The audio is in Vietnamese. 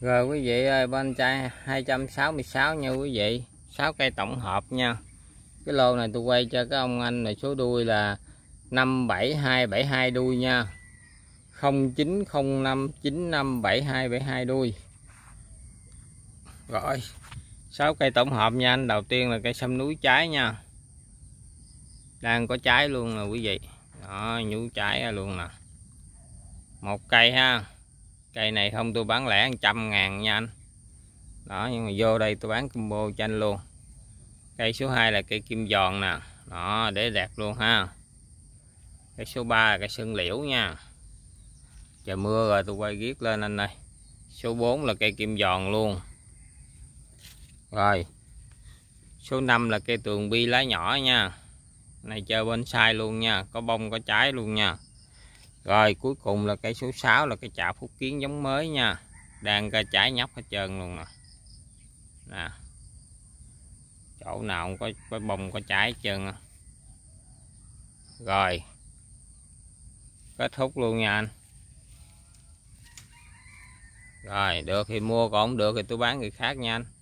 Rồi quý vị ơi bên chai 266 nha quý vị 6 cây tổng hợp nha Cái lô này tôi quay cho cái ông anh này số đuôi là 57272 đuôi nha 0905957272 đuôi Rồi 6 cây tổng hợp nha anh Đầu tiên là cây sâm núi trái nha Đang có trái luôn nè quý vị Đó nhú trái luôn nè một cây ha cây này không tôi bán lẻ 100 ngàn nha anh đó nhưng mà vô đây tôi bán combo cho anh luôn cây số 2 là cây kim giòn nè đó để đẹp luôn ha cái số 3 là cây sơn liễu nha trời mưa rồi tôi quay viết lên anh ơi số 4 là cây kim giòn luôn rồi số 5 là cây tường bi lá nhỏ nha này chơi bên sai luôn nha có bông có trái luôn nha rồi cuối cùng là cây số 6 là cái chạ phúc kiến giống mới nha đang ra trái nhóc hết trơn luôn nè nè chỗ nào cũng có, có bông có trái hết trơn à. rồi kết thúc luôn nha anh rồi được thì mua còn không được thì tôi bán người khác nha anh